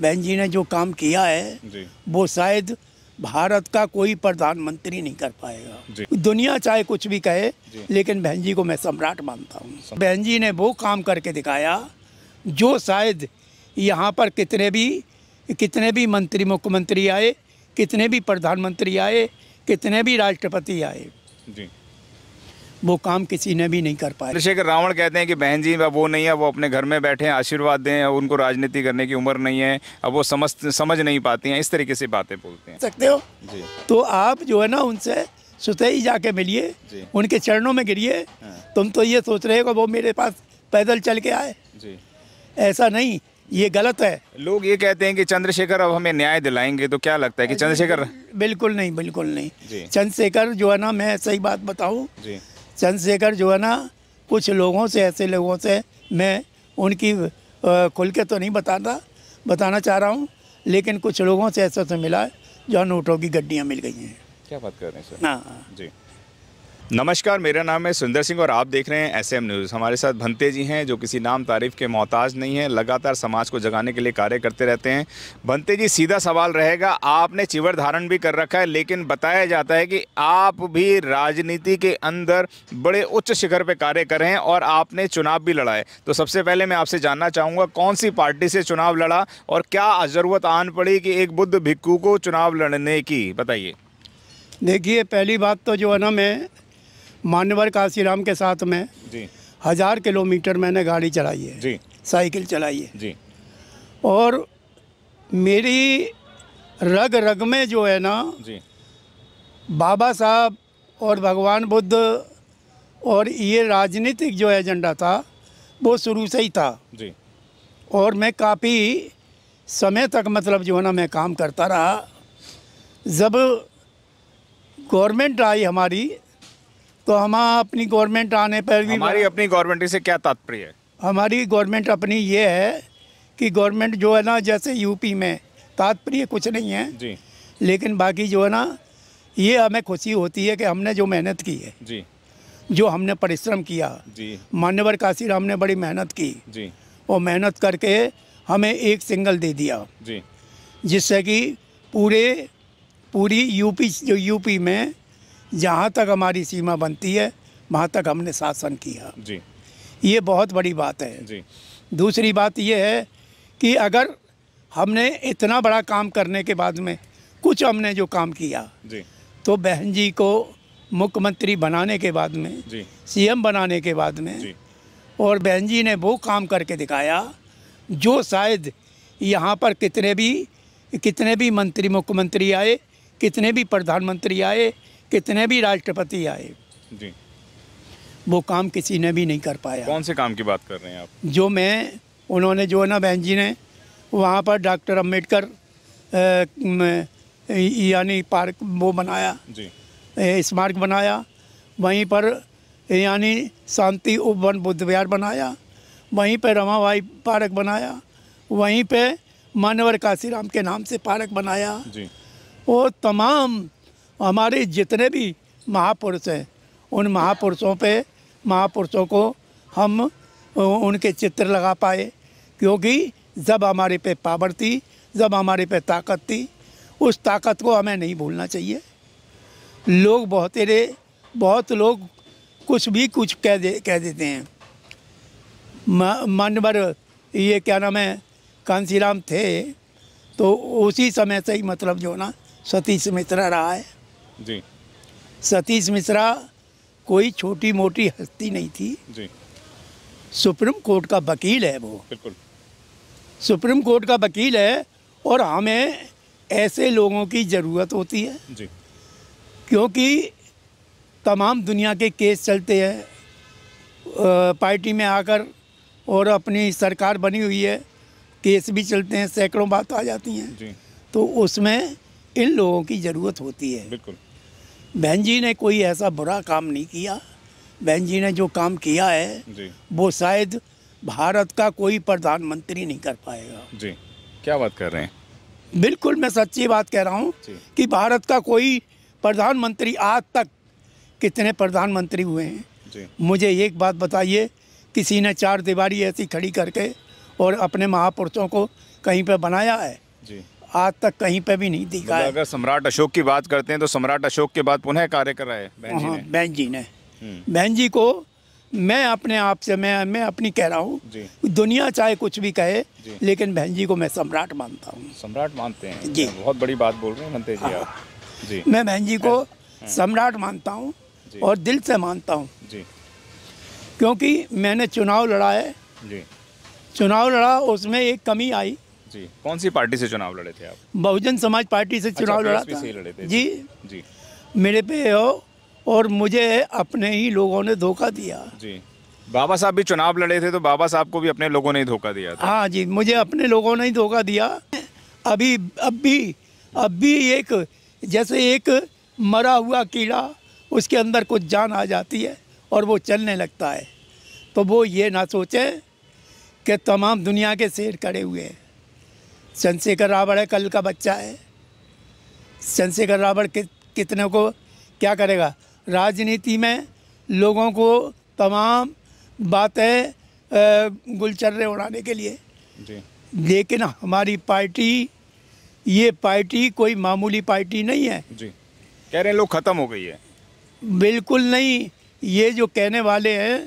बहन जी ने जो काम किया है वो शायद भारत का कोई प्रधानमंत्री नहीं कर पाएगा दुनिया चाहे कुछ भी कहे लेकिन बहन जी को मैं सम्राट मानता हूँ बहन जी ने वो काम करके दिखाया जो शायद यहाँ पर कितने भी कितने भी मंत्री मुख्यमंत्री आए कितने भी प्रधानमंत्री आए कितने भी राष्ट्रपति आए जी वो काम किसी ने भी नहीं कर पाया चंद्रशेखर रावण कहते हैं कि बहन जी वो नहीं है वो अपने घर में बैठे हैं आशीर्वाद दें और उनको राजनीति करने की उम्र नहीं है अब वो समझ समझ नहीं पाती हैं इस तरीके से बातें बोलते हैं सकते हो जी तो आप जो है ना उनसे ही जाके मिलिए उनके चरणों में गिरिए हाँ। तुम तो ये सोच रहे हो वो मेरे पास पैदल चल के आए जी ऐसा नहीं ये गलत है लोग ये कहते हैं कि चंद्रशेखर अब हमें न्याय दिलाएंगे तो क्या लगता है कि चंद्रशेखर बिल्कुल नहीं बिल्कुल नहीं चंद्रशेखर जो है ना मैं सही बात बताऊँ चंद्रशेखर जो है ना कुछ लोगों से ऐसे लोगों से मैं उनकी खुल के तो नहीं बताता बताना चाह रहा हूँ लेकिन कुछ लोगों से ऐसे से तो मिला है जो नोटों की गड्डियाँ मिल गई हैं क्या बात कर रहे हैं सर हाँ जी नमस्कार मेरा नाम है सुंदर सिंह और आप देख रहे हैं एस एम न्यूज़ हमारे साथ भंते जी हैं जो किसी नाम तारीफ के मोहताज नहीं हैं लगातार समाज को जगाने के लिए कार्य करते रहते हैं भंते जी सीधा सवाल रहेगा आपने चिवर धारण भी कर रखा है लेकिन बताया जाता है कि आप भी राजनीति के अंदर बड़े उच्च शिखर पर कार्य कर रहे हैं और आपने चुनाव भी लड़ा है तो सबसे पहले मैं आपसे जानना चाहूँगा कौन सी पार्टी से चुनाव लड़ा और क्या ज़रूरत आन पड़ी कि एक बुद्ध भिक्कू को चुनाव लड़ने की बताइए देखिए पहली बात तो जो है ना मैं मान्यवर राम के साथ में जी हज़ार किलोमीटर मैंने गाड़ी चलाई है जी साइकिल चलाई है जी और मेरी रग रग में जो है ना जी बाबा साहब और भगवान बुद्ध और ये राजनीतिक जो एजेंडा था वो शुरू से ही था जी और मैं काफ़ी समय तक मतलब जो है ना मैं काम करता रहा जब गवर्नमेंट आई हमारी तो हम अपनी गवर्नमेंट आने पर भी हमारी अपनी गवर्नमेंट से क्या तात्पर्य है हमारी गवर्नमेंट अपनी ये है कि गवर्नमेंट जो है ना जैसे यूपी में तात्पर्य कुछ नहीं है जी लेकिन बाकी जो है ना ये हमें खुशी होती है कि हमने जो मेहनत की है जी जो हमने परिश्रम किया जी मान्यवर राम ने बड़ी मेहनत की जी और मेहनत करके हमें एक सिंगल दे दिया जी जिससे कि पूरे पूरी यूपी जो यूपी में जहाँ तक हमारी सीमा बनती है वहाँ तक हमने शासन किया जी ये बहुत बड़ी बात है जी दूसरी बात ये है कि अगर हमने इतना बड़ा काम करने के बाद में कुछ हमने जो काम किया जी तो बहन जी को मुख्यमंत्री बनाने के बाद में एम बनाने के बाद में और बहन जी ने वो काम करके दिखाया जो शायद यहाँ पर कितने भी कितने भी मंत्री मुख्यमंत्री आए कितने भी प्रधानमंत्री आए कितने भी राष्ट्रपति आए जी वो काम किसी ने भी नहीं कर पाया कौन से काम की बात कर रहे हैं आप जो मैं उन्होंने जो है ना बहन जी ने वहाँ पर डॉक्टर अम्बेडकर यानी पार्क वो बनाया जी स्मारक बनाया वहीं पर यानी शांति उपवन बुद्ध विहार बनाया वहीं पर रमाबाई पार्क बनाया वहीं पे मानवर काशीराम के नाम से पार्क बनाया जी वो तमाम हमारे जितने भी महापुरुष हैं उन महापुरुषों पे महापुरुषों को हम उनके चित्र लगा पाए क्योंकि जब हमारे पे पावर थी जब हमारे पे ताकत थी उस ताकत को हमें नहीं भूलना चाहिए लोग बहुत रे बहुत लोग कुछ भी कुछ कह दे कह देते हैं मानवर ये क्या नाम है कांसीराम थे तो उसी समय से ही मतलब जो ना सतीश मिश्रा रहा है जी सतीश मिश्रा कोई छोटी मोटी हस्ती नहीं थी जी सुप्रीम कोर्ट का वकील है वो बिल्कुल सुप्रीम कोर्ट का वकील है और हमें ऐसे लोगों की ज़रूरत होती है जी क्योंकि तमाम दुनिया के केस चलते हैं पार्टी में आकर और अपनी सरकार बनी हुई है केस भी चलते हैं सैकड़ों बात आ जाती हैं तो उसमें इन लोगों की ज़रूरत होती है बिल्कुल बहन जी ने कोई ऐसा बुरा काम नहीं किया बहन जी ने जो काम किया है वो शायद भारत का कोई प्रधानमंत्री नहीं कर पाएगा जी क्या बात कर रहे हैं बिल्कुल मैं सच्ची बात कह रहा हूँ कि भारत का कोई प्रधानमंत्री आज तक कितने प्रधानमंत्री हुए हैं मुझे एक बात बताइए किसी ने चार दीवारी ऐसी खड़ी करके और अपने महापुरुषों को कहीं पर बनाया है आज तक कहीं पे भी नहीं दिखा मतलब अगर सम्राट अशोक की बात करते हैं तो सम्राट अशोक के बाद पुनः कार्य कर रहे हैं बहन जी हाँ, ने हम्म। बहन जी को मैं अपने आप से मैं मैं अपनी कह रहा हूँ दुनिया चाहे कुछ भी कहे लेकिन बहन जी को मैं सम्राट मानता हूँ सम्राट मानते हैं जी बहुत बड़ी बात बोल रहे हैं मंत्री जी हाँ। आप जी मैं बहन जी को हाँ। सम्राट मानता हूँ और दिल से मानता हूँ क्योंकि मैंने चुनाव लड़ा है चुनाव लड़ा उसमें एक कमी आई जी कौन सी पार्टी से चुनाव लड़े थे आप बहुजन समाज पार्टी से अच्छा, चुनाव अच्छा, लड़ा था से लड़े थे जी जी मेरे पे हो और मुझे अपने ही लोगों ने धोखा दिया जी बाबा साहब भी चुनाव लड़े थे तो बाबा साहब को भी अपने लोगों ने ही धोखा दिया हाँ जी मुझे अपने लोगों ने ही धोखा दिया अभी अब भी अब भी एक जैसे एक मरा हुआ कीड़ा उसके अंदर कुछ जान आ जाती है और वो चलने लगता है तो वो ये ना सोचें कि तमाम दुनिया के शेर खड़े हुए हैं चंद्रशेखर रावण है कल का बच्चा है चंद्रशेखर रावण कि, कितने को क्या करेगा राजनीति में लोगों को तमाम बातें गुलचर्रे उड़ाने के लिए जी। लेकिन हमारी पार्टी ये पार्टी कोई मामूली पार्टी नहीं है जी कह रहे हैं लोग ख़त्म हो गई है बिल्कुल नहीं ये जो कहने वाले हैं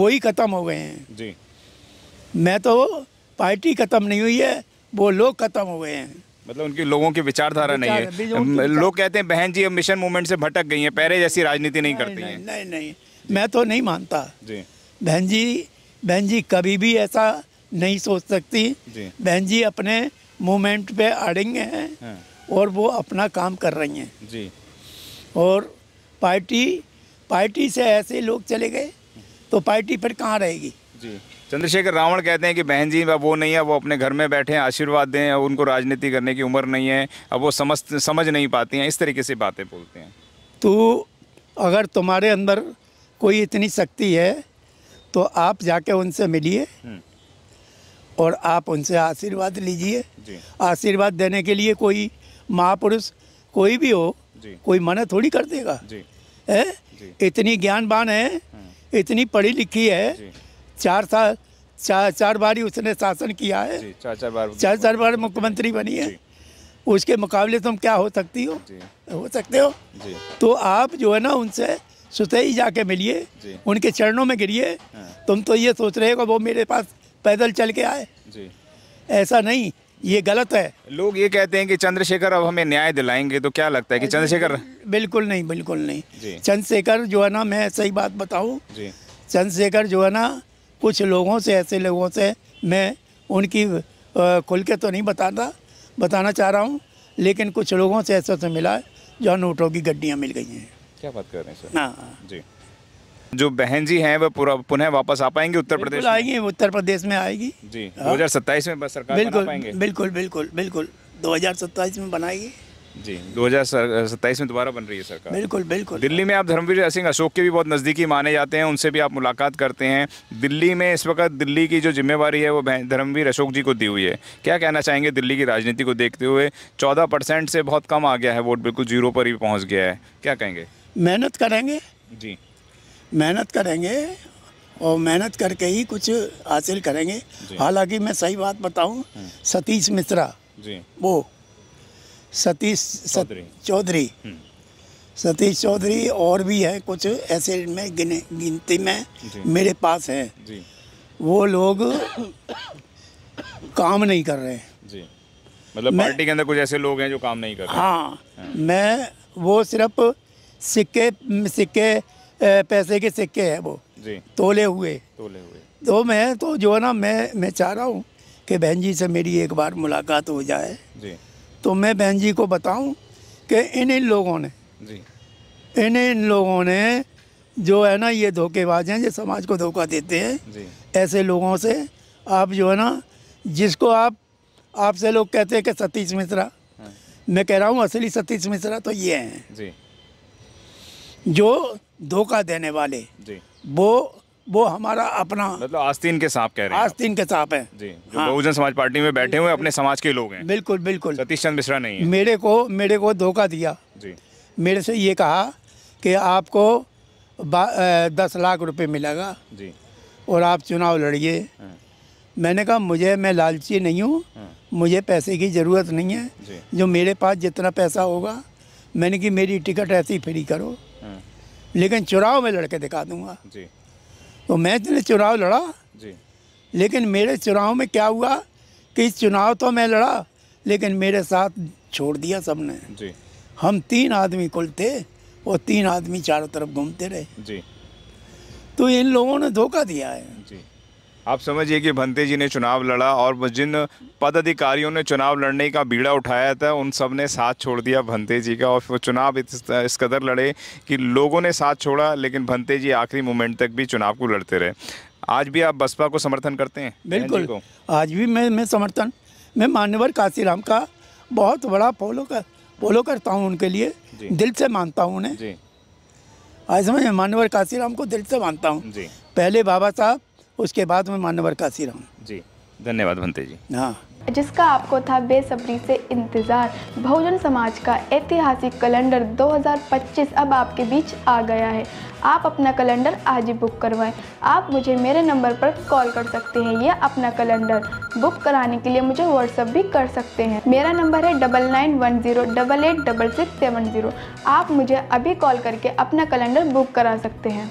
वो ही ख़त्म हो गए हैं जी मैं तो पार्टी ख़त्म नहीं हुई है वो लोग खत्म हो गए हैं मतलब उनकी लोगों की विचारधारा नहीं है लोग कहते हैं बहन जी अब मिशन मूवमेंट से भटक गई हैं पहले जैसी राजनीति नहीं, करती हैं नहीं नहीं मैं तो नहीं मानता जी बहन जी बहन जी कभी भी ऐसा नहीं सोच सकती बहन जी अपने मूवमेंट पे अड़ेंगे हैं हाँ। और वो अपना काम कर रही हैं जी और पार्टी पार्टी से ऐसे लोग चले गए तो पार्टी फिर कहाँ रहेगी जी चंद्रशेखर रावण कहते हैं कि बहन जी अब वो नहीं है वो अपने घर में बैठे हैं आशीर्वाद दें अब उनको राजनीति करने की उम्र नहीं है अब वो समझ समझ नहीं पाती हैं इस तरीके से बातें बोलते हैं तो अगर तुम्हारे अंदर कोई इतनी शक्ति है तो आप जाके उनसे मिलिए हम्म। और आप उनसे आशीर्वाद लीजिए आशीर्वाद देने के लिए कोई महापुरुष कोई भी हो कोई मना थोड़ी कर देगा है इतनी ज्ञानवान है हम्म। इतनी पढ़ी लिखी है चार साल चार चार बारी उसने शासन किया है चार चार बार चार चार बार मुख्यमंत्री बनी है उसके मुकाबले तुम क्या हो सकती हो हो सकते हो तो आप जो है ना उनसे ही जाके मिलिए उनके चरणों में गिरिए हाँ। तुम तो ये सोच रहे हो वो मेरे पास पैदल चल के आए ऐसा नहीं ये गलत है लोग ये कहते हैं कि चंद्रशेखर अब हमें न्याय दिलाएंगे तो क्या लगता है कि चंद्रशेखर बिल्कुल नहीं बिल्कुल नहीं चंद्रशेखर जो है ना मैं सही बात बताऊं चंद्रशेखर जो है ना कुछ लोगों से ऐसे लोगों से मैं उनकी खुल के तो नहीं बताता बताना चाह रहा हूँ लेकिन कुछ लोगों से ऐसे ऐसे तो मिला जो नोटों की गड्डियाँ मिल गई हैं क्या बात कर रहे हैं सर हाँ जी जो बहन जी हैं वह पूरा पुनः वापस आ पाएंगे उत्तर प्रदेश आएंगी उत्तर प्रदेश में आएगी जी हाँ। दो हजार सत्ताईस में बस सरकार बिल्कुल बिल्कुल बिल्कुल बिल्कुल दो हजार सत्ताईस में बनाएगी जी दो में दोबारा बन रही है सरकार बिल्कुल बिल्कुल दिल्ली में आप धर्मवीर सिंह अशोक के भी बहुत नज़दीकी माने जाते हैं उनसे भी आप मुलाकात करते हैं दिल्ली में इस वक्त दिल्ली की जो जिम्मेवारी है वो धर्मवीर अशोक जी को दी हुई है क्या कहना चाहेंगे दिल्ली की राजनीति को देखते हुए चौदह परसेंट से बहुत कम आ गया है वोट बिल्कुल जीरो पर ही पहुँच गया है क्या कहेंगे मेहनत करेंगे जी मेहनत करेंगे और मेहनत करके ही कुछ हासिल करेंगे हालांकि मैं सही बात बताऊं हम्म। सतीश मिश्रा जी वो सतीश चौधरी हम्म। सतीश चौधरी और भी है कुछ ऐसे में गिने गिनती में मेरे पास है जी। वो लोग काम नहीं कर रहे जी मतलब पार्टी के अंदर कुछ ऐसे लोग हैं जो काम नहीं कर रहे हाँ, हाँ। मैं वो सिर्फ सिक्के सिक्के पैसे के सिक्के हैं वो जी तोले हुए तोले हुए तो मैं तो जो है ना मैं मैं चाह रहा हूँ कि बहन जी से मेरी एक बार मुलाकात हो जाए जी तो मैं बहन जी को बताऊं कि इन इन लोगों ने इन इन लोगों ने जो है ना ये धोखेबाज हैं जो समाज को धोखा देते हैं ऐसे लोगों से आप जो है ना जिसको आप आपसे लोग कहते हैं कि सतीश मिश्रा हाँ। मैं कह रहा हूँ असली सतीश मिश्रा तो ये हैं जो धोखा देने वाले वो वो हमारा अपना मतलब आस्तीन के सांप कह रहे हैं आस्तीन के सांप है जी जो हाँ। बहुजन समाज पार्टी में बैठे हुए अपने समाज के लोग हैं बिल्कुल बिल्कुल सतीश चंद मिश्रा नहीं है मेरे को मेरे को धोखा दिया जी मेरे से ये कहा कि आपको दस लाख रुपए मिलेगा जी और आप चुनाव लड़िए हाँ। मैंने कहा मुझे मैं लालची नहीं हूँ हाँ। मुझे पैसे की ज़रूरत नहीं है जो मेरे पास जितना पैसा होगा मैंने कि मेरी टिकट ऐसी फ्री करो हाँ। लेकिन चुनाव में लड़के दिखा दूंगा जी तो मैंने चुनाव लड़ा जी लेकिन मेरे चुनाव में क्या हुआ कि चुनाव तो मैं लड़ा लेकिन मेरे साथ छोड़ दिया सबने जी हम तीन आदमी कुल थे और तीन आदमी चारों तरफ घूमते रहे जी तो इन लोगों ने धोखा दिया है आप समझिए कि भंते जी ने चुनाव लड़ा और जिन पदाधिकारियों ने चुनाव लड़ने का बीड़ा उठाया था उन सब ने साथ छोड़ दिया भंते जी का और वो चुनाव इस, इस कदर लड़े कि लोगों ने साथ छोड़ा लेकिन भंते जी आखिरी मोमेंट तक भी चुनाव को लड़ते रहे आज भी आप बसपा को समर्थन करते हैं बिल्कुल आज भी मैं मैं समर्थन मैं मान्यवर काशीराम का बहुत बड़ा फॉलो कर फॉलो करता हूँ उनके लिए दिल से मानता हूँ उन्हें आज मैं मान्यवर काशीराम को दिल से मानता हूँ पहले बाबा साहब उसके बाद मैं मान्यवर हूँ जी धन्यवाद भंते जी हाँ जिसका आपको था बेसब्री से इंतज़ार बहुजन समाज का ऐतिहासिक कैलेंडर 2025 अब आपके बीच आ गया है आप अपना कैलेंडर आज ही बुक करवाएं आप मुझे मेरे नंबर पर कॉल कर सकते हैं या अपना कैलेंडर बुक कराने के लिए मुझे व्हाट्सअप भी कर सकते हैं मेरा नंबर है double nine one zero double eight double six seven zero आप मुझे अभी कॉल करके अपना कैलेंडर बुक करा सकते हैं